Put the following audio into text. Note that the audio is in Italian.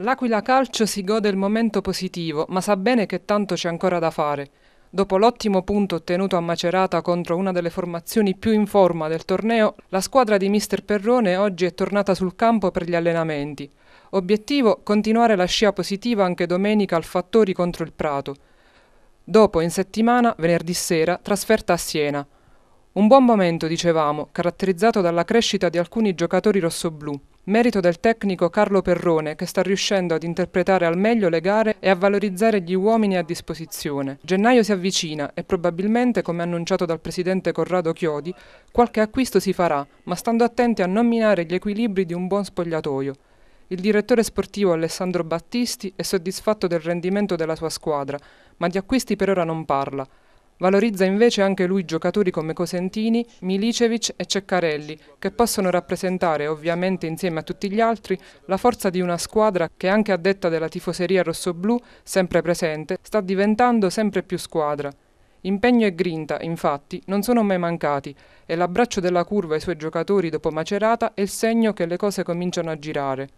L'Aquila Calcio si gode il momento positivo, ma sa bene che tanto c'è ancora da fare. Dopo l'ottimo punto ottenuto a Macerata contro una delle formazioni più in forma del torneo, la squadra di Mister Perrone oggi è tornata sul campo per gli allenamenti. Obiettivo continuare la scia positiva anche domenica al Fattori contro il Prato. Dopo, in settimana, venerdì sera, trasferta a Siena. Un buon momento, dicevamo, caratterizzato dalla crescita di alcuni giocatori rossoblù. Merito del tecnico Carlo Perrone che sta riuscendo ad interpretare al meglio le gare e a valorizzare gli uomini a disposizione. Gennaio si avvicina e probabilmente, come annunciato dal presidente Corrado Chiodi, qualche acquisto si farà, ma stando attenti a non minare gli equilibri di un buon spogliatoio. Il direttore sportivo Alessandro Battisti è soddisfatto del rendimento della sua squadra, ma di acquisti per ora non parla. Valorizza invece anche lui giocatori come Cosentini, Milicevic e Ceccarelli, che possono rappresentare, ovviamente insieme a tutti gli altri, la forza di una squadra che anche a detta della tifoseria rossoblù, sempre presente, sta diventando sempre più squadra. Impegno e grinta, infatti, non sono mai mancati e l'abbraccio della curva ai suoi giocatori dopo Macerata è il segno che le cose cominciano a girare.